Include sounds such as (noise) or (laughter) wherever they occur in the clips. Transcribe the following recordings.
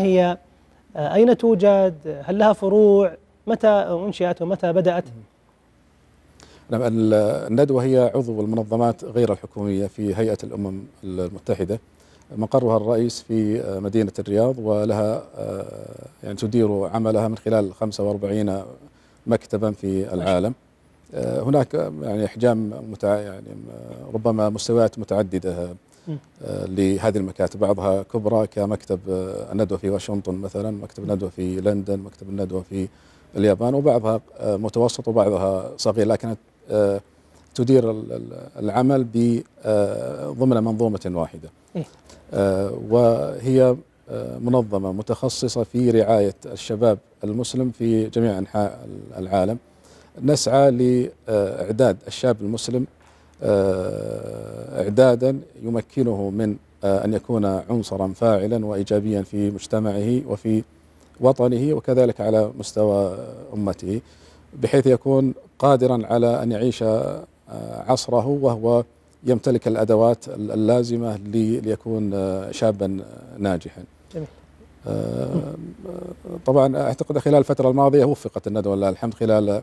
هي آه، أين توجد هل لها فروع متى أنشئت ومتى بدأت نعم الندوة هي عضو المنظمات غير الحكومية في هيئة الأمم المتحدة مقرها الرئيس في آه، مدينة الرياض ولها آه، يعني تدير عملها من خلال 45 مكتبا في العالم هناك يعني أحجام متع يعني ربما مستويات متعددة آه، لهذه المكاتب بعضها كبرى كمكتب آه، الندوة في واشنطن مثلا مكتب الندوة في لندن مكتب الندوة في اليابان وبعضها آه، متوسط وبعضها صغير لكن تدير العمل ضمن منظومة واحدة إيه. وهي منظمة متخصصة في رعاية الشباب المسلم في جميع أنحاء العالم نسعى لإعداد الشاب المسلم آه، إعدادا يمكنه من آه، أن يكون عنصرا فاعلا وإيجابيا في مجتمعه وفي وطنه وكذلك على مستوى أمته بحيث يكون قادرا على أن يعيش آه، عصره وهو يمتلك الأدوات اللازمة ليكون شابا ناجحا جميل. طبعا أعتقد خلال الفترة الماضية وفقت الندوة الحمد خلال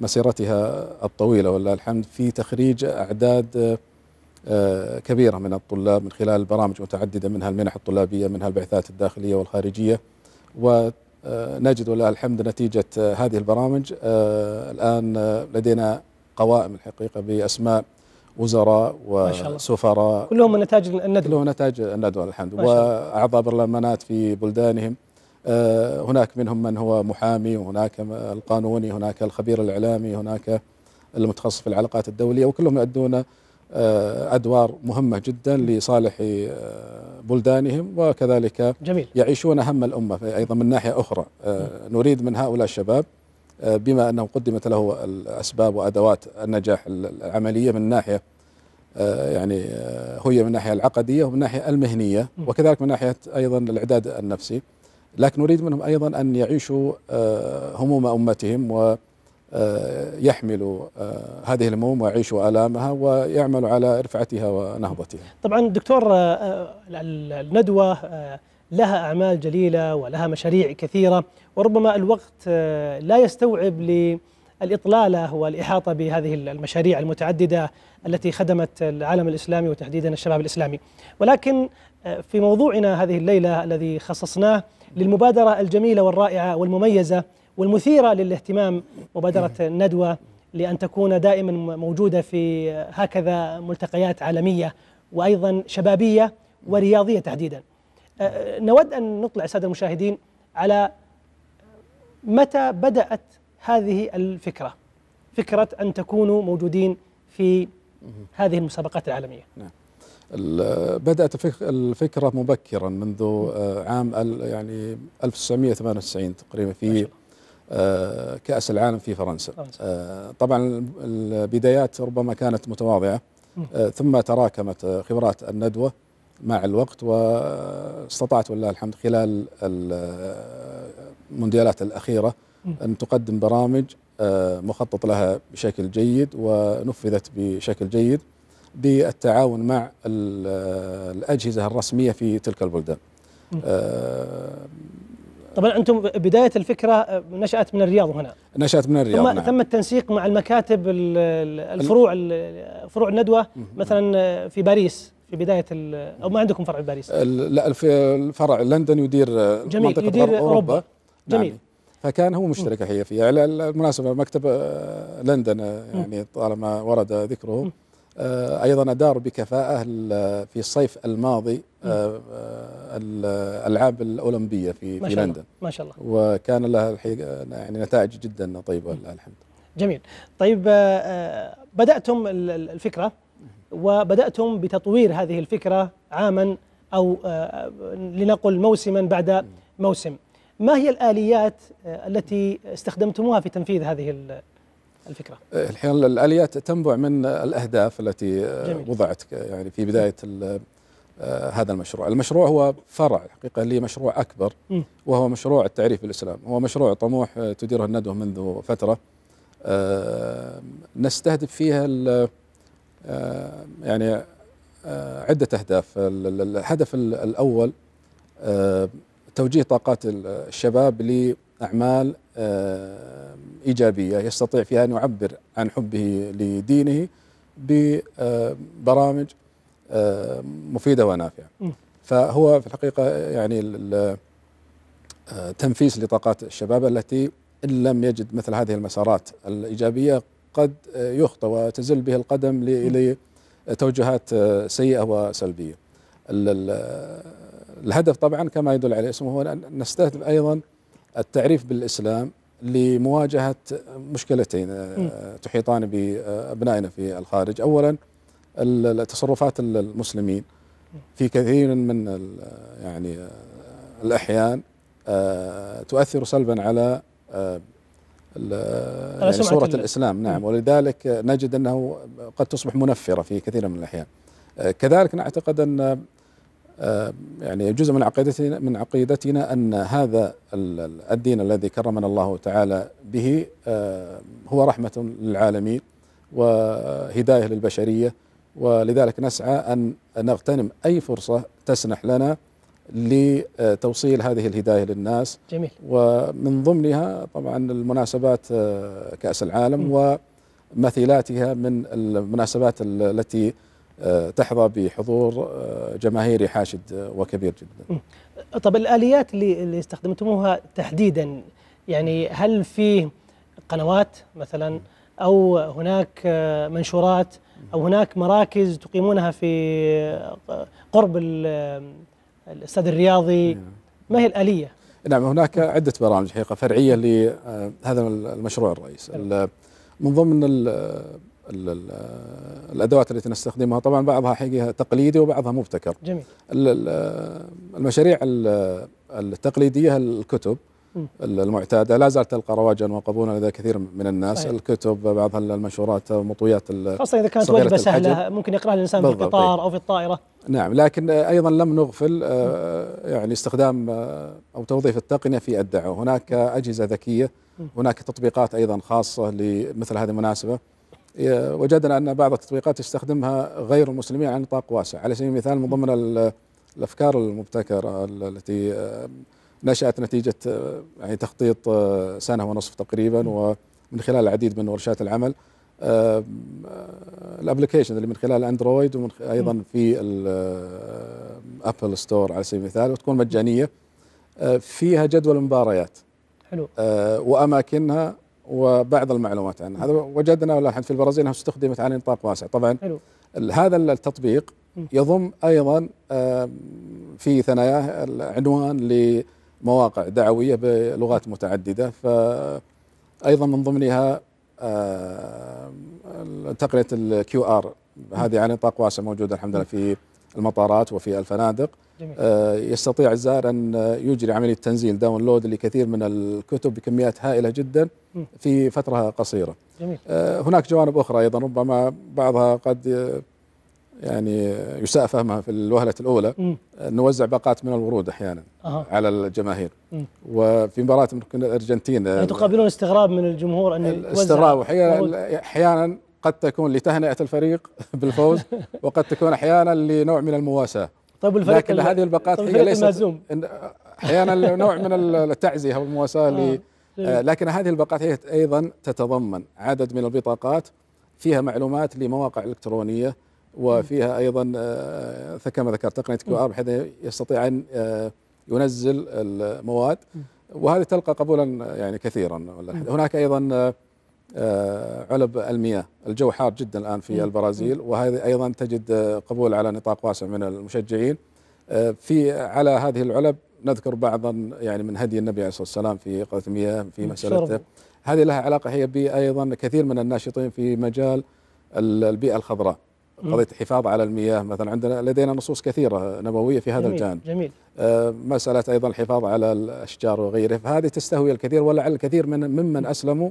مسيرتها الطويلة ولله الحمد في تخريج أعداد آه، آه، كبيرة من الطلاب من خلال برامج متعددة منها المنح الطلابية منها البعثات الداخلية والخارجية ونجد آه، ولله الحمد نتيجة هذه البرامج الآن لدينا قوائم الحقيقة بأسماء وزراء وسفراء كلهم نتاج الندوة كلهم نتاج الندوة الحمد وأعضاء برلمانات في بلدانهم آه، هناك منهم من هو محامي وهناك القانوني هناك الخبير الإعلامي هناك المتخصص في العلاقات الدولية وكلهم يؤدون آه، أدوار مهمة جدا لصالح آه، بلدانهم وكذلك جميل. يعيشون هم الأمة أيضا من ناحية أخرى نريد من هؤلاء الشباب بما أنه قدمت له الأسباب وأدوات النجاح العملية من ناحية يعني هي من الناحية العقدية ومن الناحية المهنية وكذلك من ناحية أيضا الإعداد النفسي لكن نريد منهم أيضا أن يعيشوا آه، هموم أمتهم و آه، يحملوا آه، هذه الهموم ويعيشوا آلامها ويعملوا على رفعتها ونهضتها طبعا دكتور الندوة لها أعمال جليلة ولها مشاريع كثيرة وربما الوقت لا يستوعب الإطلالة والإحاطة بهذه المشاريع المتعددة التي خدمت العالم الإسلامي وتحديدا الشباب الإسلامي ولكن آه، في موضوعنا هذه الليلة الذي خصصناه للمبادرة الجميلة والرائعة والمميزة والمثيرة للاهتمام مبادرة الندوة لأن تكون دائما موجودة في آه، هكذا ملتقيات عالمية وأيضا شبابية ورياضية تحديدا آه، نود أن نطلع السادة المشاهدين على متى بدأت هذه الفكرة فكرة أن تكونوا موجودين في هذه المسابقات العالمية نعم. بدأت الفكرة مبكرا منذ آه، عام يعني 1998 تقريبا في آه، كأس العالم في فرنسا آه، طبعا البدايات ربما كانت متواضعة ثم تراكمت خبرات الندوة مع الوقت واستطعت والله الحمد خلال المونديالات الأخيرة أن تقدم برامج آه، مخطط لها بشكل جيد ونفذت بشكل جيد بالتعاون مع آه، الأجهزة الرسمية في تلك البلدان آه، طبعا انتم بدايه الفكره نشات من الرياض هنا نشات من الرياض ثم نعم. تم التنسيق مع المكاتب الفروع فروع الندوه مثلا في باريس في بدايه او ما عندكم فرع باريس لا الفرع لندن يدير جميل منطقه يدير أوروبا, اوروبا جميل نعم فكان هو مشترك الحقيقه فيها على المناسبه مكتب آه، لندن آه، يعني طالما ورد ذكره آه، ايضا ادار بكفاءه في الصيف الماضي الالعاب الاولمبيه في ما في لندن ما شاء الله وكان لها يعني نتائج جدا طيبه لله الحمد جميل طيب بداتم الفكره وبداتم بتطوير هذه الفكره عاما او لنقل موسما بعد موسم ما هي الآليات آه, التي استخدمتموها في تنفيذ هذه الفكرة؟ آه، الحين الآليات تنبع من الأهداف التي آه, جميل. وضعت يعني في بداية هذا المشروع المشروع هو فرع حقيقة لمشروع أكبر وهو مشروع التعريف بالإسلام هو مشروع طموح تديره الندوة منذ فترة نستهدف فيها يعني عدة أهداف الهدف الأول توجيه طاقات الشباب لأعمال آه، إيجابية يستطيع فيها أن يعبر عن حبه لدينه ببرامج آه، مفيدة ونافعة فهو في الحقيقة يعني آه، تنفيس لطاقات الشباب التي إن لم يجد مثل هذه المسارات الإيجابية قد يخطى وتزل به القدم لتوجهات سيئة وسلبية الهدف طبعا كما يدل عليه اسمه هو أن نستهدف أيضا التعريف بالإسلام لمواجهة مشكلتين آه، تحيطان بأبنائنا في الخارج أولا التصرفات المسلمين في كثير من يعني آه، الأحيان آه، تؤثر سلبا على يعني صورة الإسلام نعم ولذلك نجد أنه قد تصبح منفرة في كثير من الأحيان كذلك نعتقد أن آه، يعني جزء من عقيدتنا من عقيدتنا ان هذا الدين الذي كرمنا الله تعالى به آه، هو رحمه للعالمين وهدايه للبشريه ولذلك نسعى ان نغتنم اي فرصه تسنح لنا لتوصيل هذه الهدايه للناس جميل ومن ضمنها طبعا المناسبات آه، كاس العالم ومثيلاتها من المناسبات التي آه، تحظى بحضور آه، جماهيري حاشد آه، وكبير جدا طب الآليات اللي, اللي استخدمتموها تحديدا يعني هل في قنوات مثلا أو هناك منشورات أو هناك مراكز تقيمونها في قرب الاستاد الرياضي نعم. ما هي الآلية؟ نعم هناك عدة برامج حقيقة فرعية لهذا المشروع الرئيس نعم. من ضمن الادوات التي نستخدمها طبعا بعضها حقيقه تقليدي وبعضها مبتكر جميل المشاريع التقليديه الكتب المعتاده لا زالت تلقى رواجا وقبولا لدى كثير من الناس صحيح. الكتب بعضها المنشورات مطويات خاصه اذا كانت وجبه سهله ممكن يقراها الانسان في القطار او في الطائره نعم لكن ايضا لم نغفل آه، يعني استخدام آه، او توظيف التقنيه في الدعوه هناك اجهزه ذكيه هناك تطبيقات ايضا خاصه لمثل هذه المناسبه وجدنا ان بعض التطبيقات يستخدمها غير المسلمين على نطاق واسع، على سبيل المثال من ضمن الافكار المبتكره التي آه، نشات نتيجه آه، يعني تخطيط آه، سنه ونصف تقريبا ومن خلال العديد من ورشات العمل الابلكيشن اللي من خلال اندرويد ومن ايضا في الابل ستور على سبيل المثال وتكون مجانيه فيها جدول مباريات حلو واماكنها وبعض المعلومات عنها هذا وجدنا لاحقا في البرازيل انها استخدمت على نطاق واسع طبعا حلو. هذا التطبيق يضم ايضا في ثناياه العنوان لمواقع دعويه بلغات متعدده فايضا من ضمنها تقنيه الكيو ار هذه على نطاق واسع موجوده الحمد لله في المطارات وفي الفنادق جميل. آه، يستطيع الزائر أن يجري عملية تنزيل داونلود لكثير من الكتب بكميات هائلة جدا في فترة قصيرة جميل. آه، هناك جوانب أخرى أيضا ربما بعضها قد آه، يعني يساء فهمها في الوهلة الأولى مم. نوزع باقات من الورود أحيانا أه. على الجماهير مم. وفي مباراة الأرجنتين يعني تقابلون استغراب من الجمهور أن الاستغراب أحيانا قد تكون لتهنئة الفريق (laughs) بالفوز (laughs) وقد تكون أحيانا لنوع من المواساة طيب الفريق لكن هذه البقات طيب هي ليست أحيانا نوع من (laughs) التعزية والمواساة آه،, آه. لكن هذه البقات هي أيضا تتضمن عدد من البطاقات فيها معلومات لمواقع إلكترونية وفيها أيضا آه، كما ذكرت تقنية كيو آر بحيث يستطيع أن آه، ينزل المواد وهذه تلقى قبولا يعني كثيرا هناك أيضا آه، علب المياه الجو حار جدا الآن في البرازيل وهذه أيضا تجد قبول على نطاق واسع من المشجعين آه، في على هذه العلب نذكر بعضا يعني من هدي النبي عليه الصلاة والسلام في قضية المياه في مسألة هذه لها علاقة هي بأيضا كثير من الناشطين في مجال البيئة الخضراء قضية الحفاظ على المياه مثلا عندنا لدينا نصوص كثيرة نبوية في هذا جميل الجانب جميل آه مسألة أيضا الحفاظ على الأشجار وغيره فهذه تستهوي الكثير ولعل الكثير من ممن أسلموا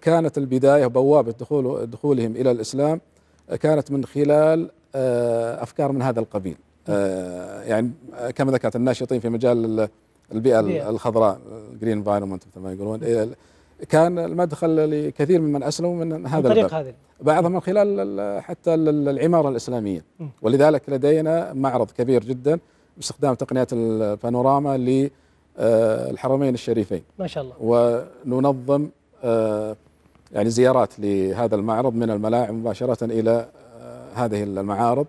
كانت البداية بوابة دخول دخولهم إلى الإسلام كانت من خلال آه، أفكار من هذا القبيل آه، يعني كما ذكرت الناشطين في مجال البيئة الخضراء جرين انفايرمنت مثل ما يقولون إيه، كان المدخل لكثير ممن اسلموا من هذا الطريق هذا هذه. بعضهم من خلال حتى العماره الاسلاميه ولذلك لدينا معرض كبير جدا باستخدام تقنيات البانوراما للحرمين آه، الشريفين ما شاء الله وننظم آه، يعني زيارات لهذا المعرض من الملاعب مباشرة إلى آه، هذه المعارض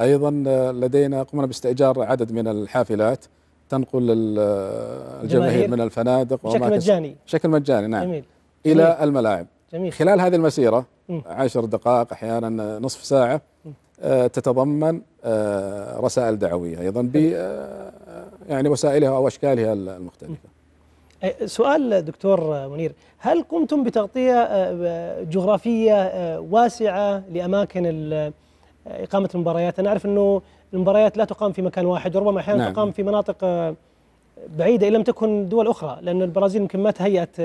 أيضا آه، لدينا قمنا باستئجار عدد من الحافلات تنقل الجماهير من الفنادق بشكل مجاني بشكل مجاني نعم جميل. إلى جميل. الملاعب جميل. خلال هذه المسيرة م. عشر دقائق أحيانا نصف ساعة تتضمن رسائل دعوية أيضا ب يعني وسائلها أو أشكالها المختلفة سؤال دكتور منير هل قمتم بتغطية آه، جغرافية آه، واسعة لأماكن آه، إقامة المباريات أنا أعرف أنه المباريات لا تقام في مكان واحد وربما أحيانا نعم. تقام في مناطق بعيدة إن لم تكن دول أخرى لأن البرازيل يمكن ما تهيأت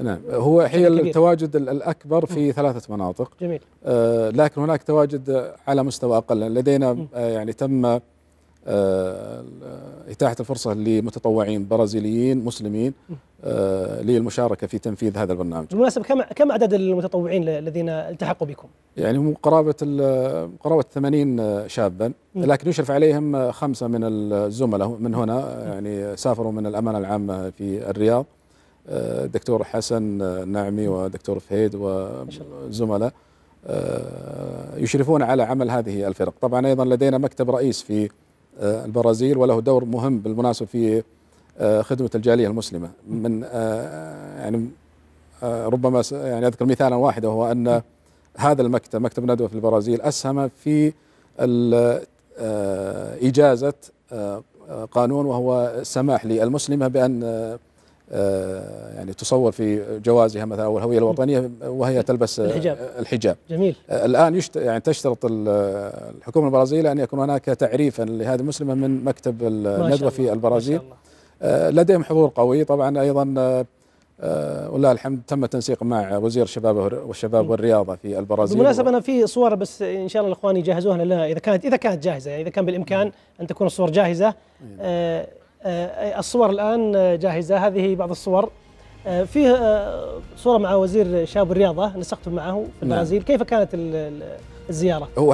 نعم هو هي التواجد الأكبر في ثلاثة مناطق جميل لكن هناك تواجد على مستوى أقل لدينا يعني تم آه، إتاحة الفرصة لمتطوعين برازيليين مسلمين آه، للمشاركة في تنفيذ هذا البرنامج بالمناسبة كم كم عدد المتطوعين الذين التحقوا بكم؟ يعني هم قرابة قرابة 80 آه، شابا لكن يشرف عليهم خمسة من الزملاء من هنا يعني سافروا من الأمانة العامة في الرياض دكتور حسن النعمي ودكتور فهيد وزملاء يشرفون على عمل هذه الفرق طبعا أيضا لدينا مكتب رئيس في آه، البرازيل وله دور مهم بالمناسبة في آه، خدمة الجالية المسلمة من آه، يعني ربما يعني أذكر مثالا واحدا وهو أن هذا المكتب مكتب ندوة في البرازيل أسهم في إجازة قانون وهو السماح للمسلمة بأن آه، يعني تصور في جوازها مثلا او الهويه الوطنيه وهي تلبس الحجاب الحجاب جميل آه، الان يشت يعني تشترط الحكومه البرازيليه ان يكون هناك تعريفا لهذه المسلمه من مكتب الندوه في البرازيل آه، لديهم حضور قوي طبعا ايضا ولله الحمد تم التنسيق مع وزير الشباب والشباب والرياضه في البرازيل بالمناسبه انا في صور بس ان شاء الله الاخوان يجهزوها لنا اذا كانت اذا كانت جاهزه يعني اذا كان بالامكان ان تكون الصور جاهزه آه، الصور الآن جاهزة هذه بعض الصور آه، فيه آه، صورة مع وزير شاب الرياضة نسقت معه في نعم. البرازيل نعم. كيف كانت الزيارة؟ هو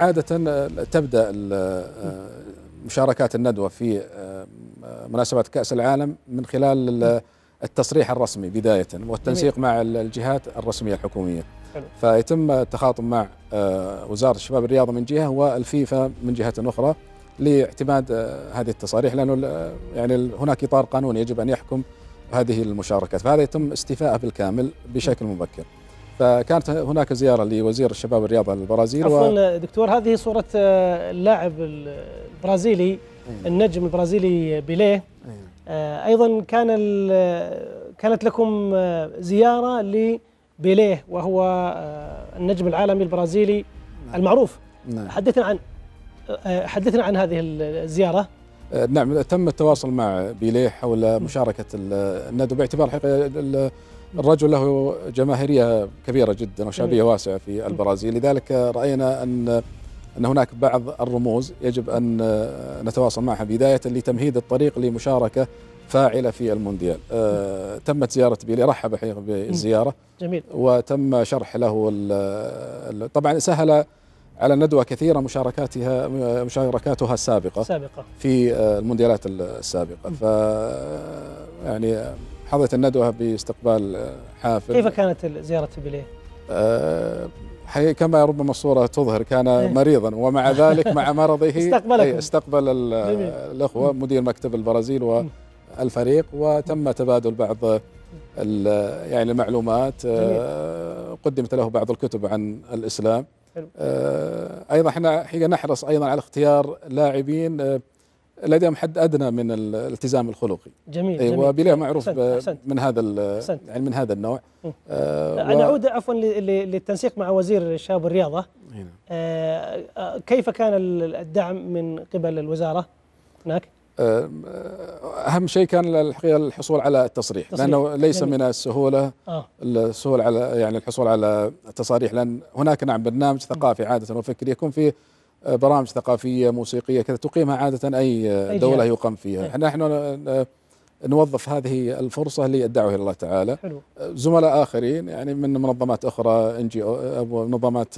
عادة تبدأ مشاركات الندوة في مناسبة كأس العالم من خلال التصريح الرسمي بداية والتنسيق مع الجهات الرسمية الحكومية حلو. فيتم التخاطب مع وزارة الشباب الرياضة من جهة والفيفا من جهة أخرى لاعتماد آه، هذه التصاريح لانه آه، يعني هناك اطار قانوني يجب ان يحكم هذه المشاركات فهذا يتم استيفائه بالكامل بشكل نعم. مبكر فكانت هناك زياره لوزير الشباب والرياضه البرازيل عفوا آه، دكتور هذه صوره اللاعب البرازيلي النجم البرازيلي بيليه ايضا كان كانت لكم زياره لبيليه وهو النجم العالمي البرازيلي نعم. المعروف نعم. حدثنا عنه آه، حدثنا عن هذه الزيارة آه، نعم تم التواصل مع بيليه حول مشاركة الندوة باعتبار حقيقة الرجل له جماهيرية كبيرة جدا وشعبية إيه. واسعة في البرازيل لذلك رأينا أن أن هناك بعض الرموز يجب أن آه، نتواصل معها بداية لتمهيد الطريق لمشاركة فاعلة في المونديال آه تمت زيارة بيلي رحب حقيقة بالزيارة جميل وتم شرح له طبعا سهل على الندوة كثيرة مشاركاتها مشاركاتها السابقة سابقة. في آه، المونديالات السابقة ف آه، يعني آه، حظت الندوة باستقبال حافل كيف كانت زيارة بليه؟ أه كما ربما الصورة تظهر كان إيه. مريضا ومع (laughs) ذلك مع مرضه استقبل استقبل الأخوة مدير مكتب البرازيل والفريق وتم تبادل بعض يعني المعلومات قدمت له بعض الكتب عن الإسلام آه، ايضا احنا حين نحرص ايضا على اختيار لاعبين آه، لديهم حد ادنى من الالتزام الخلقي جميل, أيوة، جميل وبلا معروف أحسنت أحسنت من هذا يعني من هذا النوع آه انا اعود عفوا للتنسيق مع وزير الشباب والرياضه آه،, آه كيف كان الدعم من قبل الوزاره هناك أه، اهم شيء كان الحقيقه الحصول على التصريح, تصريح. لانه ليس من السهوله آه. السهوله على يعني الحصول على التصاريح لان هناك نعم برنامج ثقافي عاده وفكري يكون فيه آه، برامج ثقافيه موسيقيه كذا تقيمها عاده اي دوله يقام فيها احنا نحن آه، نوظف هذه الفرصه للدعوه الى الله تعالى حلو. زملاء اخرين يعني من منظمات اخرى ان جي او منظمات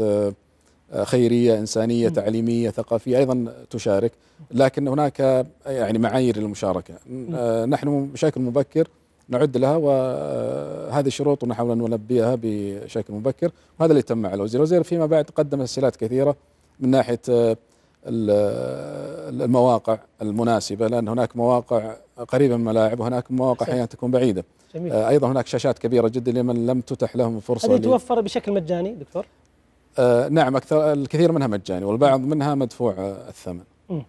خيريه انسانيه تعليميه ثقافيه ايضا تشارك لكن هناك يعني معايير للمشاركه آه، نحن بشكل مبكر نعد لها وهذه الشروط ونحاول ان نلبيها بشكل مبكر وهذا اللي تم على الوزير الوزير فيما بعد قدم تسهيلات كثيره من ناحيه آه، المواقع المناسبه لان هناك مواقع قريبه من الملاعب وهناك مواقع احيانا تكون بعيده جميل. آه، ايضا هناك شاشات كبيره جدا لمن لم تتح لهم فرصه هذه توفر بشكل مجاني دكتور آه، نعم اكثر الكثير منها مجاني والبعض منها مدفوع آه، الثمن نعم.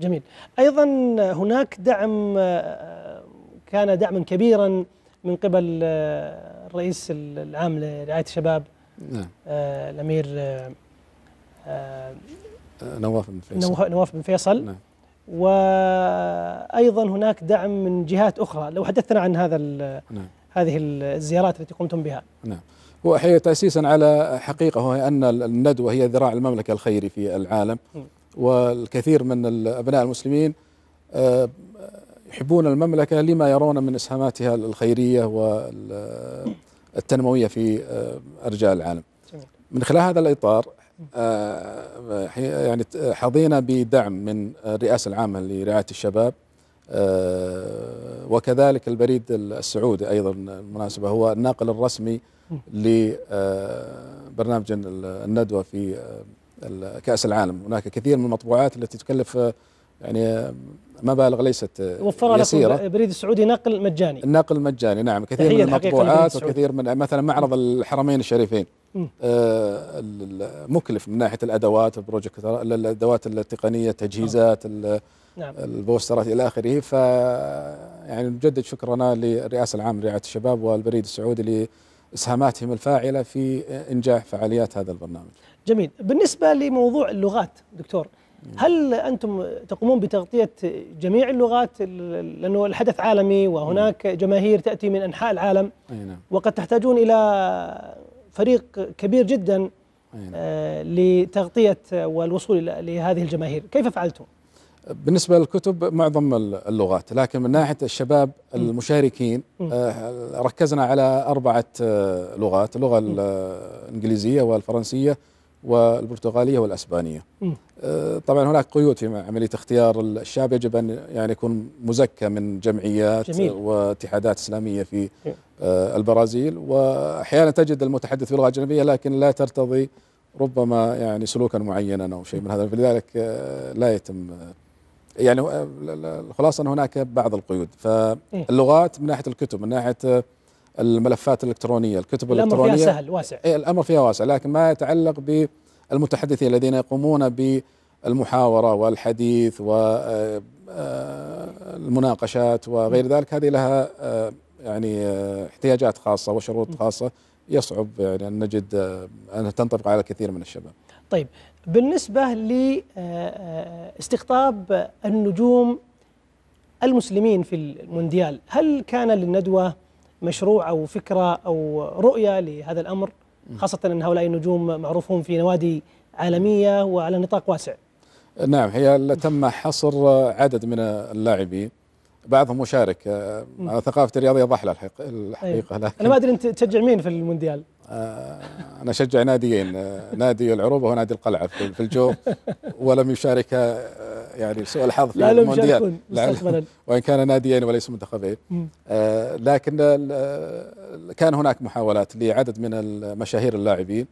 جميل ايضا هناك دعم آه، كان دعما كبيرا من قبل الرئيس العام لرعايه الشباب نعم. آه الامير آه نواف بن فيصل نواف بن فيصل نعم. وايضا هناك دعم من جهات اخرى لو حدثنا عن هذا نعم. هذه الزيارات التي قمتم بها نعم هو حقيقة تأسيسا على حقيقة وهي أن الندوة هي ذراع المملكة الخيري في العالم والكثير من الأبناء المسلمين آه، يحبون المملكة لما يرون من إسهاماتها الخيرية والتنموية في آه، أرجاء العالم من خلال هذا الإطار آه، يعني حظينا بدعم من الرئاسة العامة لرعاية الشباب آه، وكذلك البريد السعودي أيضا بالمناسبة هو الناقل الرسمي لبرنامج آه، الندوة في آه، كأس العالم هناك كثير من المطبوعات التي تكلف يعني مبالغ ليست وفر يسيرة لكم بريد السعودي نقل مجاني نقل مجاني نعم كثير من المطبوعات وكثير من مثلا معرض الحرمين الشريفين آه، مكلف من ناحيه الادوات البروجكت الادوات التقنيه التجهيزات نعم. البوسترات الى اخره ف يعني نجدد شكرنا للرئاسه العامه لرعايه الشباب والبريد السعودي لاسهاماتهم الفاعله في انجاح فعاليات هذا البرنامج. جميل، بالنسبه لموضوع اللغات دكتور هل أنتم تقومون بتغطية جميع اللغات لأنه الحدث عالمي وهناك جماهير تأتي من أنحاء العالم نعم. وقد تحتاجون إلى فريق كبير جدا نعم. آه، لتغطية والوصول لهذه الجماهير كيف فعلتم؟ بالنسبة للكتب معظم اللغات لكن من ناحية الشباب المشاركين آه، ركزنا على أربعة آه، لغات اللغة الإنجليزية والفرنسية والبرتغاليه والاسبانيه. آه، طبعا هناك قيود في عمليه اختيار الشاب يجب ان يعني يكون مزكى من جمعيات جميل. واتحادات اسلاميه في آه، البرازيل واحيانا تجد المتحدث باللغه الاجنبيه لكن لا ترتضي ربما يعني سلوكا معينا او شيء من هذا فلذلك آه، لا يتم يعني الخلاصه ان هناك بعض القيود فاللغات من ناحيه الكتب من ناحيه الملفات الالكترونيه الكتب الامر الالكترونيه الامر فيها سهل واسع إيه الامر فيها واسع لكن ما يتعلق بالمتحدثين الذين يقومون بالمحاوره والحديث والمناقشات آه، آه، وغير ذلك هذه لها آه، يعني احتياجات خاصه وشروط خاصه يصعب يعني ان نجد انها تنطبق على كثير من الشباب. طيب بالنسبه لاستقطاب النجوم المسلمين في المونديال، هل كان للندوه مشروع أو فكرة أو رؤية لهذا الأمر خاصة أن هؤلاء النجوم معروفون في نوادي عالمية وعلى نطاق واسع نعم هي تم حصر عدد من اللاعبين بعضهم مشارك آه، ثقافة الرياضية ضحلة الحقيقة أيوة. أنا ما أدري أنت تشجع مين في المونديال آه، أنا أشجع ناديين آه، نادي العروبة ونادي القلعة في الجو (laughs) ولم يشارك يعني سوء الحظ في المونديال مستقبلا وان كان ناديين وليس منتخبين آه، لكن كان هناك محاولات لعدد من مشاهير اللاعبين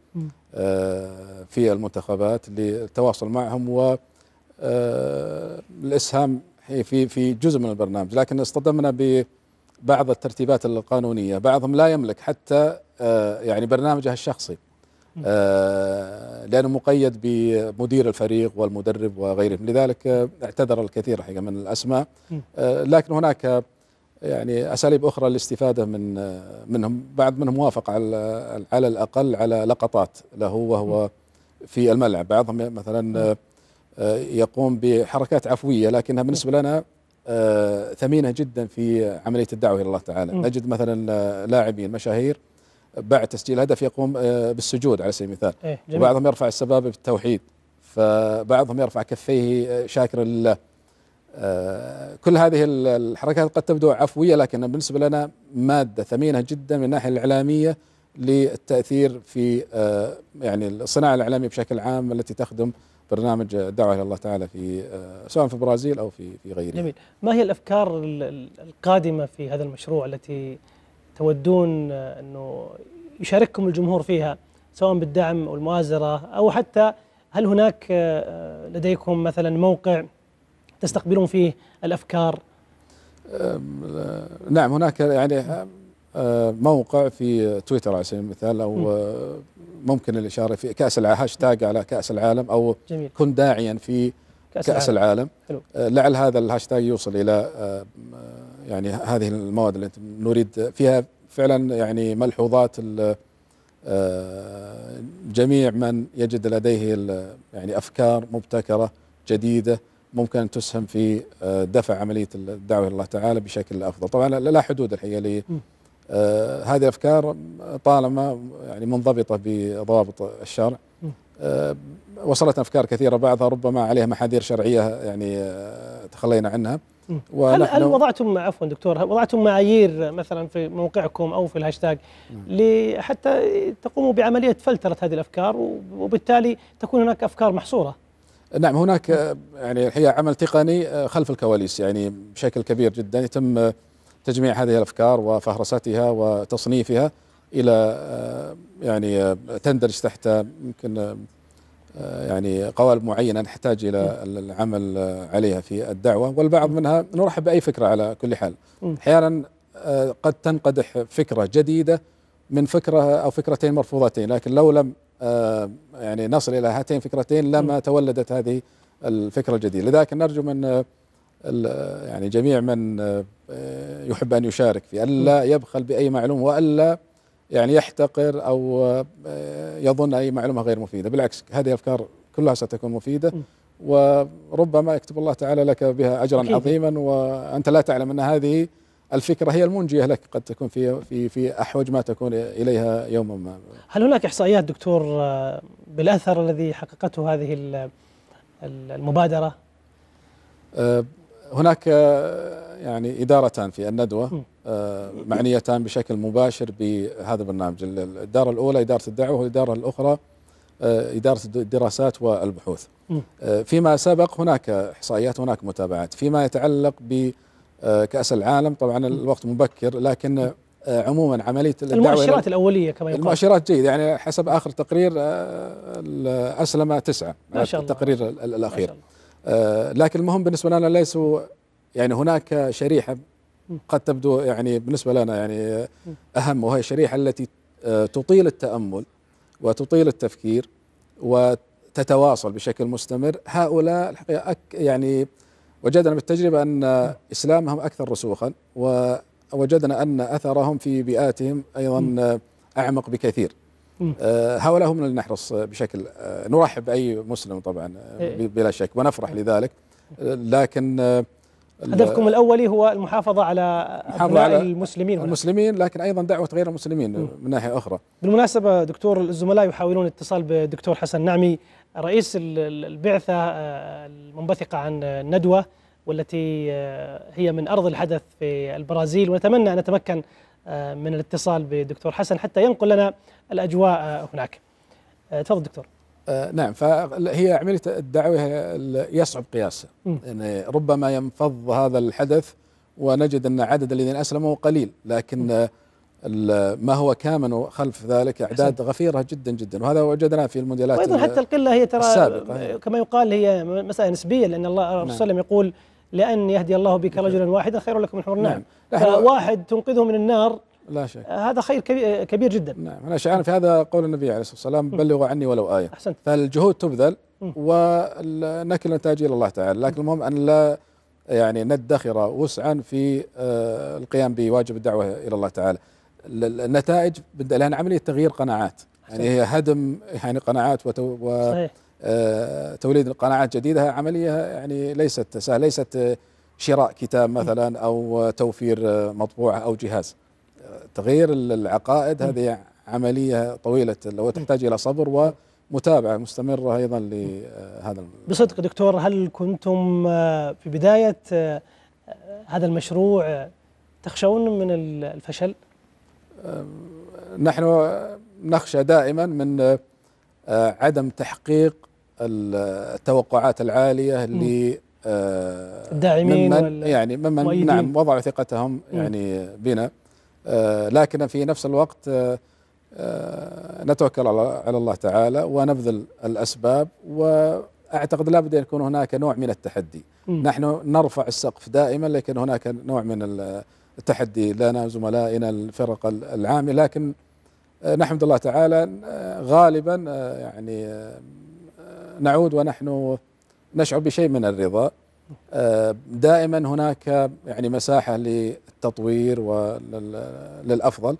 آه، في المنتخبات للتواصل معهم و آه، الاسهام في في جزء من البرنامج لكن اصطدمنا ب بعض الترتيبات القانونية بعضهم لا يملك حتى يعني برنامجه الشخصي آه، لأنه مقيد بمدير الفريق والمدرب وغيرهم لذلك آه، اعتذر الكثير حقيقة من الأسماء آه، لكن هناك يعني أساليب أخرى للاستفادة من منهم بعض منهم وافق على على الأقل على لقطات له وهو في الملعب بعضهم مثلا يقوم بحركات عفوية لكنها بالنسبة لنا ثمينة جدا في عملية الدعوة إلى الله تعالى نجد مثلا لاعبين مشاهير بعد تسجيل هدف يقوم آه، بالسجود على سبيل المثال إيه وبعضهم يرفع السبابه بالتوحيد فبعضهم يرفع كفيه آه، شاكرا لله آه، كل هذه الحركات قد تبدو عفويه لكن بالنسبه لنا ماده ثمينه جدا من الناحيه الاعلاميه للتاثير في يعني الصناعه الاعلاميه بشكل عام التي تخدم برنامج الدعوه الى الله تعالى في سواء في البرازيل او في في غيره. جميل، ما هي الافكار القادمه في هذا المشروع التي تودون آه، أنه يشارككم الجمهور فيها سواء بالدعم أو المؤازرة أو حتى هل هناك آه، آه، لديكم مثلا موقع تستقبلون فيه الأفكار نعم هناك يعني موقع في تويتر على سبيل المثال او ممكن الاشاره في كاس العالم هاشتاج على كاس العالم او جميل. كن داعيا في كأس, كأس العالم, العالم. حلو. آه، لعل هذا الهاشتاج يوصل إلى آه، آه، يعني هذه المواد اللي نريد فيها فعلا يعني ملحوظات جميع من يجد لديه يعني أفكار مبتكرة جديدة ممكن تسهم في دفع عملية الدعوة إلى الله تعالى بشكل أفضل طبعا لا حدود الحقيقة لي هذه الأفكار طالما يعني منضبطة بضوابط الشرع آه، وصلتنا افكار كثيره بعضها ربما عليها محاذير شرعيه يعني آه، تخلينا عنها هل, هل وضعتم عفوا دكتور هل وضعتم معايير مثلا في موقعكم او في الهاشتاج نعم. حتى تقوموا بعمليه فلتره هذه الافكار وبالتالي تكون هناك افكار محصوره نعم هناك آه، يعني هي عمل تقني خلف الكواليس يعني بشكل كبير جدا يتم تجميع هذه الافكار وفهرستها وتصنيفها الى آه، يعني آه، تندرج تحت يمكن آه، يعني قوالب معينه نحتاج الى العمل عليها في الدعوه والبعض منها نرحب باي فكره على كل حال احيانا قد تنقدح فكره جديده من فكره او فكرتين مرفوضتين لكن لو لم يعني نصل الى هاتين فكرتين لما تولدت هذه الفكره الجديده لذلك نرجو من يعني جميع من يحب ان يشارك في الا يبخل باي معلومه والا يعني يحتقر او آه، يظن اي معلومه غير مفيده بالعكس هذه الافكار كلها ستكون مفيده وربما يكتب الله تعالى لك بها اجرا أكيد. عظيما وانت لا تعلم ان هذه الفكره هي المنجيه لك قد تكون في في في احوج ما تكون اليها يوما ما. هل هناك احصائيات دكتور آه، بالاثر الذي حققته هذه المبادره؟ آه، هناك يعني ادارتان في الندوه آه، معنيتان بشكل مباشر بهذا البرنامج، الاداره الاولى اداره الدعوه والاداره الاخرى آه، اداره الدراسات والبحوث. آه، فيما سبق هناك احصائيات هناك متابعات، فيما يتعلق بكاس العالم طبعا الوقت مبكر لكن عموما عمليه الدعوه المؤشرات الاوليه كما يقال المؤشرات جيده يعني حسب اخر تقرير اسلم تسعه ما شاء الله التقرير الاخير ما شاء الله. لكن المهم بالنسبه لنا ليسوا يعني هناك شريحة قد تبدو يعني بالنسبة لنا يعني أهم وهي الشريحة التي آه، تطيل التأمل وتطيل التفكير وتتواصل بشكل مستمر هؤلاء الحقيقة يعني وجدنا بالتجربة أن إسلامهم أكثر رسوخا ووجدنا أن أثرهم في بيئاتهم أيضا أعمق بكثير آه، هؤلاء هم اللي نحرص بشكل آه، نرحب بأي مسلم طبعا إيه. بلا شك ونفرح لذلك لكن هدفكم الاولي هو المحافظه على ابناء على المسلمين هنا. المسلمين لكن ايضا دعوه غير المسلمين م. من ناحيه اخرى بالمناسبه دكتور الزملاء يحاولون الاتصال بالدكتور حسن نعمي رئيس البعثه آه، المنبثقه عن الندوه والتي آه، هي من ارض الحدث في البرازيل ونتمنى ان نتمكن آه، من الاتصال بالدكتور حسن حتى ينقل لنا الاجواء هناك تفضل دكتور آه نعم فهي عملية الدعوة يصعب قياسها يعني ربما ينفض هذا الحدث ونجد أن عدد الذين أسلموا قليل لكن ما هو كامن خلف ذلك أعداد غفيرة جدا جدا وهذا وجدناه في الموديلات وأيضا حتى القلة هي ترى السابقة. كما يقال هي مسألة نسبية لأن الله صلى الله عليه وسلم نعم. يقول لأن يهدي الله بك رجلا واحدا خير لكم من حمر النعم, نعم. واحد تنقذه من النار لا شك آه، هذا خير آه، كبير جدا نعم أنا شعرنا في هذا قول النبي عليه الصلاة والسلام بلغوا عني ولو آية أحسنت فالجهود تبذل ونكل النتائج إلى الله تعالى لكن المهم أن لا يعني ندخر وسعا في آه، القيام بواجب الدعوة إلى الله تعالى النتائج لأن عملية تغيير قناعات يعني هي هدم يعني قناعات وتو و صحيح. توليد قناعات جديدة عملية يعني ليست سهلة ليست شراء كتاب مثلا أو توفير مطبوعة أو جهاز تغيير العقائد نعم. هذه عمليه طويله لو تحتاج الى صبر ومتابعه مستمره ايضا لهذا آه، بصدق دكتور هل كنتم آه، في بدايه آه، هذا المشروع تخشون من الفشل؟ نحن نخشى دائما من عدم تحقيق التوقعات العاليه اللي الداعمين ممن يعني ممن نعم وضعوا ثقتهم يعني بنا آه، لكن في نفس الوقت آه، آه، نتوكل على الله تعالى ونبذل الأسباب وأعتقد لابد أن يكون هناك نوع من التحدي م. نحن نرفع السقف دائما لكن هناك نوع من التحدي لنا زملائنا الفرق العامة لكن نحمد الله تعالى غالبا يعني نعود ونحن نشعر بشيء من الرضا آه، دائما هناك يعني مساحه للتطوير وللافضل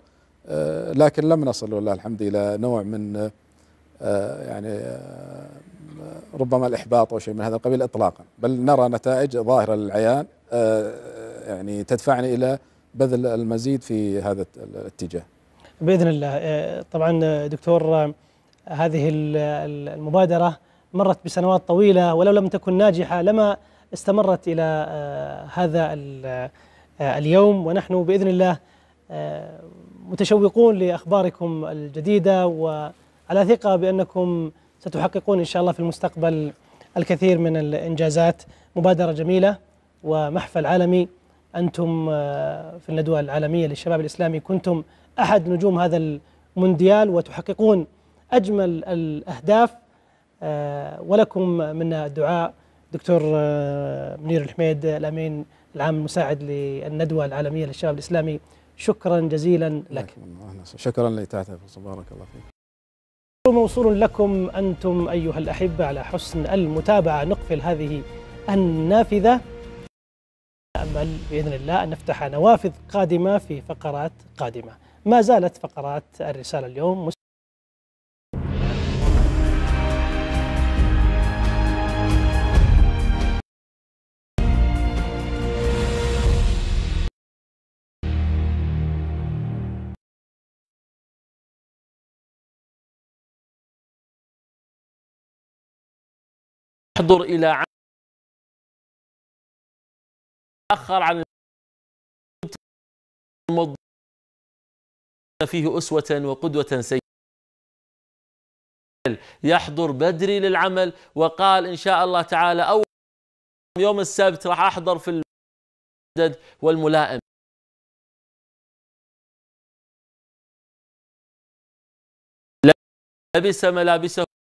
آه، لكن لم نصل والله الحمد الى نوع من آه، يعني ربما الاحباط او شيء من هذا القبيل اطلاقا بل نرى نتائج ظاهره للعيان يعني تدفعني الى بذل المزيد في هذا الاتجاه باذن الله طبعا دكتور هذه المبادره مرت بسنوات طويله ولو لم تكن ناجحه لما استمرت إلى آه، هذا آه، اليوم ونحن بإذن الله آه، متشوقون لأخباركم الجديدة وعلى ثقة بأنكم ستحققون إن شاء الله في المستقبل الكثير من الإنجازات مبادرة جميلة ومحفل عالمي أنتم في الندوة العالمية للشباب الإسلامي كنتم أحد نجوم هذا المونديال وتحققون أجمل الأهداف ولكم منا الدعاء دكتور آه، منير الحميد الامين العام المساعد للندوه العالميه للشباب الاسلامي شكرا جزيلا لك شكرا لاتاعتك بارك الله فيك موصول لكم انتم ايها الاحبه على حسن المتابعه نقفل هذه النافذه نامل باذن الله ان نفتح نوافذ قادمه في فقرات قادمه ما زالت فقرات الرساله اليوم يحضر إلى اخر عن فيه أسوة وقدوة سيئة يحضر بدري للعمل وقال إن شاء الله تعالى أول يوم السبت راح أحضر في المدد والملائم لبس ملابسه